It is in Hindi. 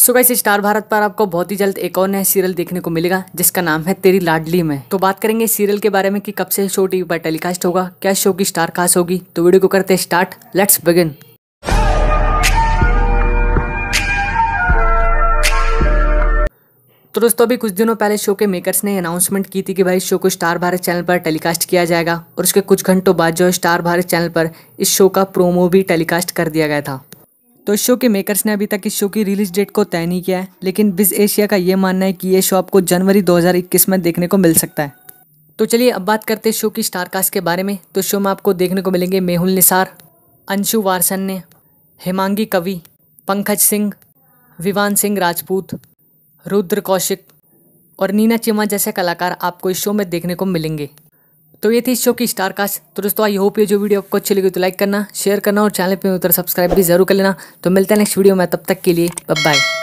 सो गाइस स्टार भारत पर आपको बहुत ही जल्द एक और नया सीरियल देखने को मिलेगा जिसका नाम है तेरी लाडली में तो बात करेंगे सीरियल के बारे में कि कब से शो टीवी पर टेलीकास्ट होगा क्या शो की स्टार कास्ट होगी तो वीडियो को करते हैं स्टार्ट लेट्स बिगिन तो दोस्तों अभी कुछ दिनों पहले शो के मेकर्स ने अनाउंसमेंट की थी कि भाई शो को स्टार भारत चैनल पर टेलीकास्ट किया जाएगा और उसके कुछ घंटों बाद जो स्टार भारत चैनल पर इस शो का प्रोमो भी टेलीकास्ट कर दिया गया था तो शो के मेकर्स ने अभी तक इस शो की रिलीज डेट को तय नहीं किया है लेकिन बिज एशिया का ये मानना है कि ये शो आपको जनवरी 2021 में देखने को मिल सकता है तो चलिए अब बात करते हैं शो की स्टारकास्ट के बारे में तो शो में आपको देखने को मिलेंगे मेहुल निसार अंशु वारसन ने हेमांगी कवि पंकज सिंह विवान सिंह राजपूत रुद्र कौशिक और नीना चिमा जैसे कलाकार आपको इस शो में देखने को मिलेंगे तो ये थी इस शो की स्टार कास्ट तो दोस्तों आई होप ये जो वीडियो आपको अच्छी लगी तो लाइक करना शेयर करना और चैनल पर उतर सब्सक्राइब भी जरूर कर लेना तो मिलते हैं नेक्स्ट वीडियो में तब तक के लिए बाय